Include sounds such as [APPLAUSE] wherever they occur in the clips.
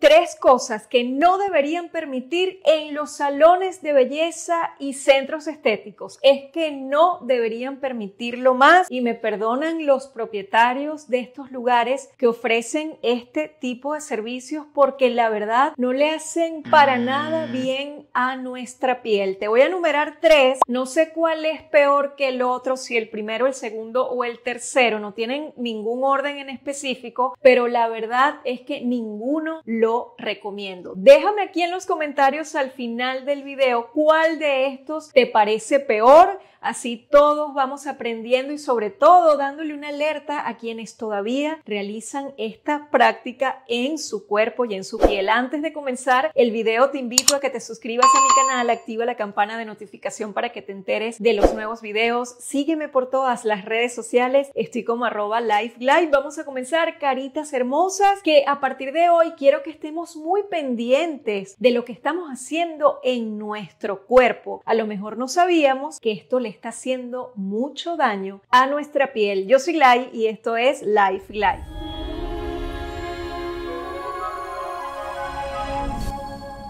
tres cosas que no deberían permitir en los salones de belleza y centros estéticos. Es que no deberían permitirlo más y me perdonan los propietarios de estos lugares que ofrecen este tipo de servicios porque la verdad no le hacen para nada mm. bien a nuestra piel. Te voy a enumerar tres. No sé cuál es peor que el otro, si el primero, el segundo o el tercero. No tienen ningún orden en específico, pero la verdad es que ninguno lo recomiendo. Déjame aquí en los comentarios al final del video cuál de estos te parece peor. Así todos vamos aprendiendo y sobre todo dándole una alerta a quienes todavía realizan esta práctica en su cuerpo y en su piel. Antes de comenzar el video te invito a que te suscribas a mi canal, activa la campana de notificación para que te enteres de los nuevos videos. Sígueme por todas las redes sociales. Estoy como arroba live. Vamos a comenzar caritas hermosas que a partir de hoy quiero que estemos muy pendientes de lo que estamos haciendo en nuestro cuerpo. A lo mejor no sabíamos que esto le está haciendo mucho daño a nuestra piel. Yo soy Lai y esto es Life Life.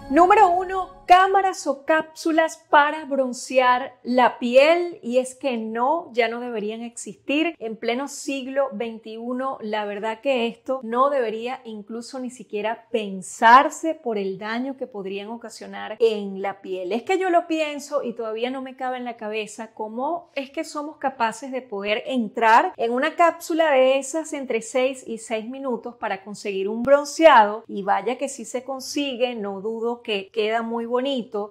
Número 1 cámaras o cápsulas para broncear la piel y es que no, ya no deberían existir. En pleno siglo XXI, la verdad que esto no debería incluso ni siquiera pensarse por el daño que podrían ocasionar en la piel. Es que yo lo pienso y todavía no me cabe en la cabeza cómo es que somos capaces de poder entrar en una cápsula de esas entre 6 y 6 minutos para conseguir un bronceado y vaya que si se consigue, no dudo que queda muy bonito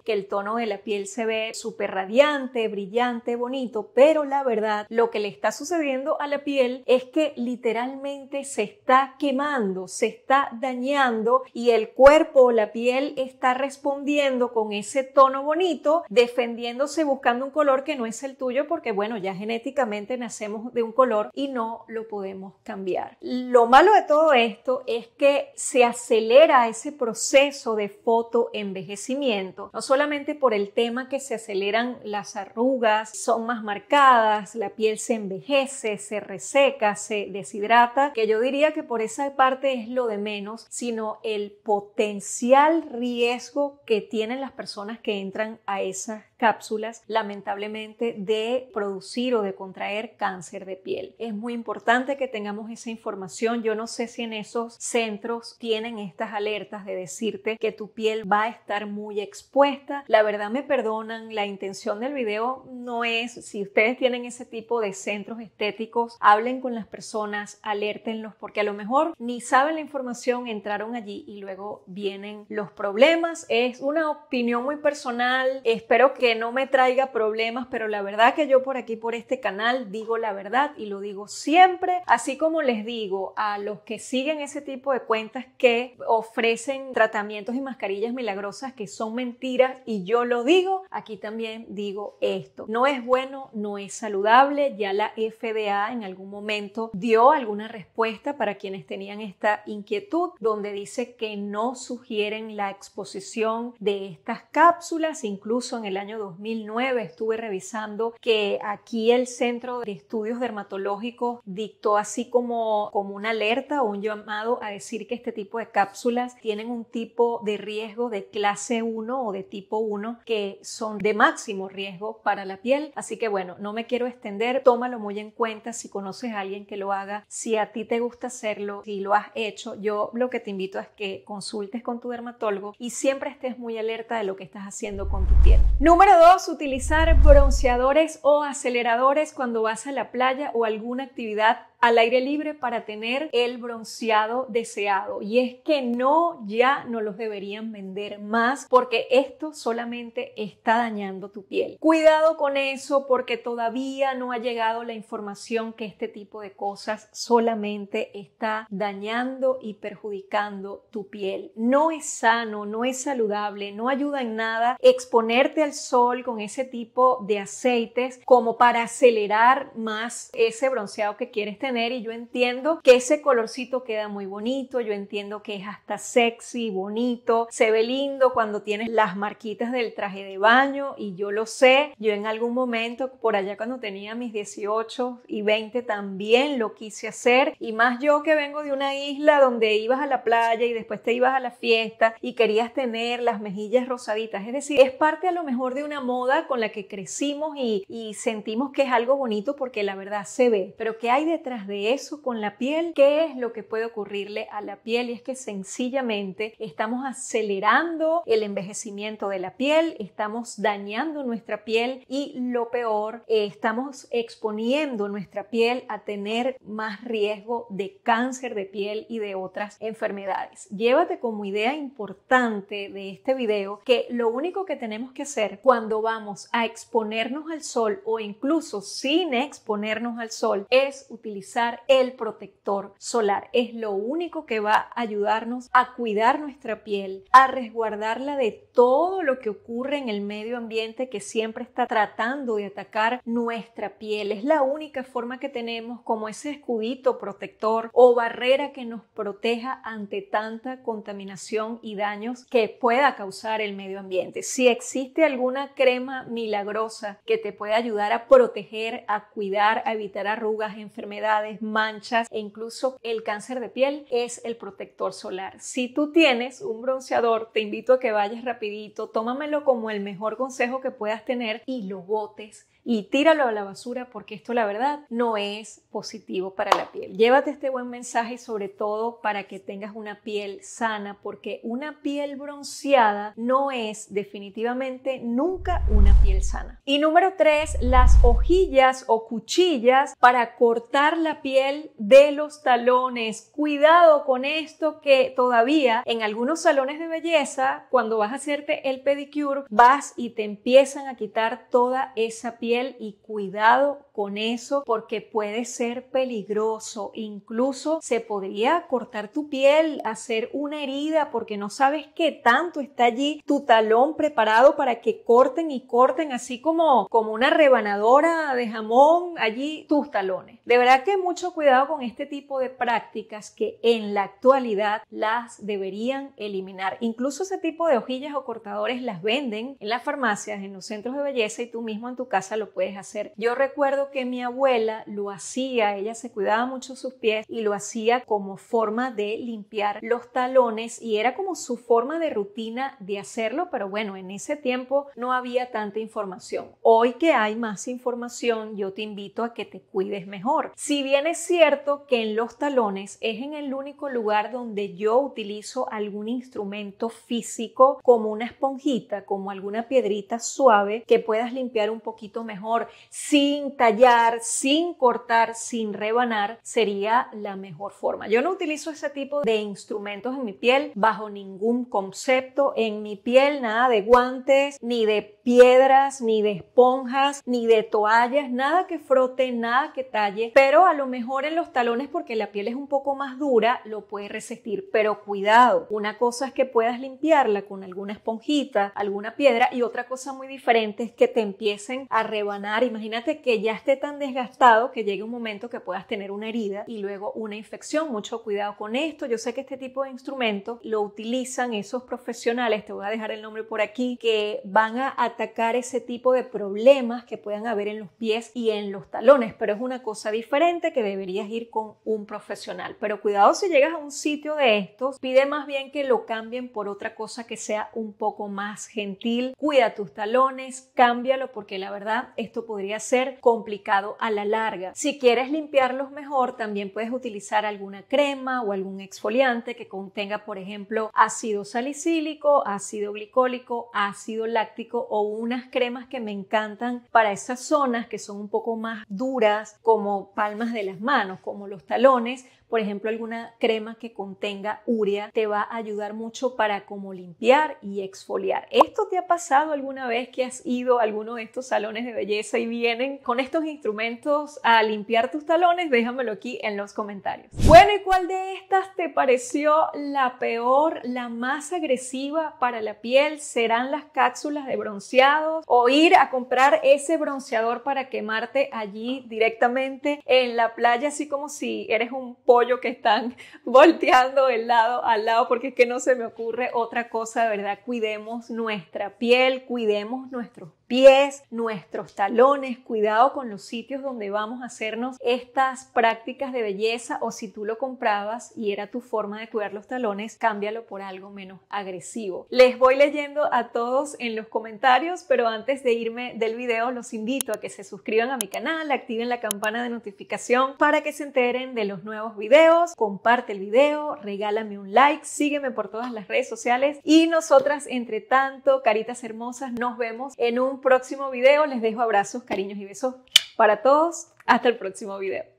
que el tono de la piel se ve súper radiante, brillante, bonito, pero la verdad lo que le está sucediendo a la piel es que literalmente se está quemando, se está dañando y el cuerpo o la piel está respondiendo con ese tono bonito, defendiéndose buscando un color que no es el tuyo porque bueno, ya genéticamente nacemos de un color y no lo podemos cambiar. Lo malo de todo esto es que se acelera ese proceso de fotoenvejecimiento no solamente por el tema que se aceleran las arrugas, son más marcadas, la piel se envejece, se reseca, se deshidrata, que yo diría que por esa parte es lo de menos, sino el potencial riesgo que tienen las personas que entran a esa cápsulas, lamentablemente, de producir o de contraer cáncer de piel. Es muy importante que tengamos esa información. Yo no sé si en esos centros tienen estas alertas de decirte que tu piel va a estar muy expuesta. La verdad me perdonan, la intención del video no es, si ustedes tienen ese tipo de centros estéticos, hablen con las personas, alértenlos, porque a lo mejor ni saben la información, entraron allí y luego vienen los problemas. Es una opinión muy personal. Espero que no me traiga problemas, pero la verdad que yo por aquí, por este canal, digo la verdad y lo digo siempre, así como les digo a los que siguen ese tipo de cuentas que ofrecen tratamientos y mascarillas milagrosas que son mentiras y yo lo digo, aquí también digo esto. No es bueno, no es saludable, ya la FDA en algún momento dio alguna respuesta para quienes tenían esta inquietud, donde dice que no sugieren la exposición de estas cápsulas, incluso en el año 2009 estuve revisando que aquí el Centro de Estudios Dermatológicos dictó así como, como una alerta o un llamado a decir que este tipo de cápsulas tienen un tipo de riesgo de clase 1 o de tipo 1 que son de máximo riesgo para la piel. Así que bueno, no me quiero extender, tómalo muy en cuenta si conoces a alguien que lo haga, si a ti te gusta hacerlo, si lo has hecho, yo lo que te invito es que consultes con tu dermatólogo y siempre estés muy alerta de lo que estás haciendo con tu piel. Número Número dos, utilizar bronceadores o aceleradores cuando vas a la playa o alguna actividad al aire libre para tener el bronceado deseado. Y es que no, ya no los deberían vender más porque esto solamente está dañando tu piel. Cuidado con eso porque todavía no ha llegado la información que este tipo de cosas solamente está dañando y perjudicando tu piel. No es sano, no es saludable, no ayuda en nada exponerte al sol con ese tipo de aceites como para acelerar más ese bronceado que quieres tener y yo entiendo que ese colorcito queda muy bonito, yo entiendo que es hasta sexy, bonito, se ve lindo cuando tienes las marquitas del traje de baño y yo lo sé, yo en algún momento por allá cuando tenía mis 18 y 20 también lo quise hacer y más yo que vengo de una isla donde ibas a la playa y después te ibas a la fiesta y querías tener las mejillas rosaditas, es decir, es parte a lo mejor de una moda con la que crecimos y, y sentimos que es algo bonito porque la verdad se ve, pero ¿qué hay detrás? de eso con la piel, ¿qué es lo que puede ocurrirle a la piel? Y es que sencillamente estamos acelerando el envejecimiento de la piel, estamos dañando nuestra piel y lo peor, estamos exponiendo nuestra piel a tener más riesgo de cáncer de piel y de otras enfermedades. Llévate como idea importante de este video que lo único que tenemos que hacer cuando vamos a exponernos al sol o incluso sin exponernos al sol es utilizar el protector solar. Es lo único que va a ayudarnos a cuidar nuestra piel, a resguardarla de todo lo que ocurre en el medio ambiente que siempre está tratando de atacar nuestra piel. Es la única forma que tenemos como ese escudito protector o barrera que nos proteja ante tanta contaminación y daños que pueda causar el medio ambiente. Si existe alguna crema milagrosa que te pueda ayudar a proteger, a cuidar, a evitar arrugas, enfermedades, manchas e incluso el cáncer de piel es el protector solar. Si tú tienes un bronceador, te invito a que vayas rapidito, tómamelo como el mejor consejo que puedas tener y lo botes y tíralo a la basura porque esto la verdad no es positivo para la piel. Llévate este buen mensaje sobre todo para que tengas una piel sana porque una piel bronceada no es definitivamente nunca una piel sana. Y número tres, las hojillas o cuchillas para cortar la piel de los talones. Cuidado con esto que todavía en algunos salones de belleza cuando vas a hacerte el pedicure vas y te empiezan a quitar toda esa piel y cuidado con eso porque puede ser peligroso. Incluso se podría cortar tu piel, hacer una herida porque no sabes qué tanto está allí tu talón preparado para que corten y corten así como, como una rebanadora de jamón allí tus talones. De verdad que mucho cuidado con este tipo de prácticas que en la actualidad las deberían eliminar. Incluso ese tipo de hojillas o cortadores las venden en las farmacias, en los centros de belleza y tú mismo en tu casa lo puedes hacer. Yo recuerdo que mi abuela lo hacía, ella se cuidaba mucho sus pies y lo hacía como forma de limpiar los talones y era como su forma de rutina de hacerlo, pero bueno, en ese tiempo no había tanta información. Hoy que hay más información, yo te invito a que te cuides mejor. Si bien es cierto que en los talones es en el único lugar donde yo utilizo algún instrumento físico como una esponjita, como alguna piedrita suave que puedas limpiar un poquito mejor sin tallar, sin cortar, sin rebanar, sería la mejor forma. Yo no utilizo ese tipo de instrumentos en mi piel bajo ningún concepto. En mi piel nada de guantes, ni de piedras, ni de esponjas, ni de toallas, nada que frote, nada que talle. Pero a lo mejor en los talones, porque la piel es un poco más dura, lo puedes resistir. Pero cuidado, una cosa es que puedas limpiarla con alguna esponjita, alguna piedra, y otra cosa muy diferente es que te empiecen a rebanar. Imagínate que ya esté tan desgastado que llegue un momento que puedas tener una herida y luego una infección. Mucho cuidado con esto. Yo sé que este tipo de instrumentos lo utilizan esos profesionales, te voy a dejar el nombre por aquí, que van a atacar ese tipo de problemas que puedan haber en los pies y en los talones, pero es una cosa diferente que deberías ir con un profesional. Pero cuidado si llegas a un sitio de estos, pide más bien que lo cambien por otra cosa que sea un poco más gentil. Cuida tus talones, cámbialo porque la verdad esto podría ser complicado a la larga. Si quieres limpiarlos mejor, también puedes utilizar alguna crema o algún exfoliante que contenga, por ejemplo, ácido salicílico, ácido glicólico, ácido láctico o unas cremas que me encantan para esas zonas que son un poco más duras, como palmas de las manos, como los talones por ejemplo, alguna crema que contenga urea te va a ayudar mucho para como limpiar y exfoliar. ¿Esto te ha pasado alguna vez que has ido a alguno de estos salones de belleza y vienen con estos instrumentos a limpiar tus talones? Déjamelo aquí en los comentarios. Bueno, ¿y cuál de estas te pareció la peor, la más agresiva para la piel? ¿Serán las cápsulas de bronceados o ir a comprar ese bronceador para quemarte allí directamente en la playa, así como si eres un polvo que están [LAUGHS] volteando el lado al lado porque es que no se me ocurre otra cosa, de verdad. Cuidemos nuestra piel, cuidemos nuestros pies, nuestros talones, cuidado con los sitios donde vamos a hacernos estas prácticas de belleza o si tú lo comprabas y era tu forma de cuidar los talones, cámbialo por algo menos agresivo. Les voy leyendo a todos en los comentarios, pero antes de irme del video los invito a que se suscriban a mi canal, activen la campana de notificación para que se enteren de los nuevos videos, comparte el video, regálame un like, sígueme por todas las redes sociales y nosotras entre tanto, caritas hermosas, nos vemos en un próximo video. Les dejo abrazos, cariños y besos para todos. Hasta el próximo video.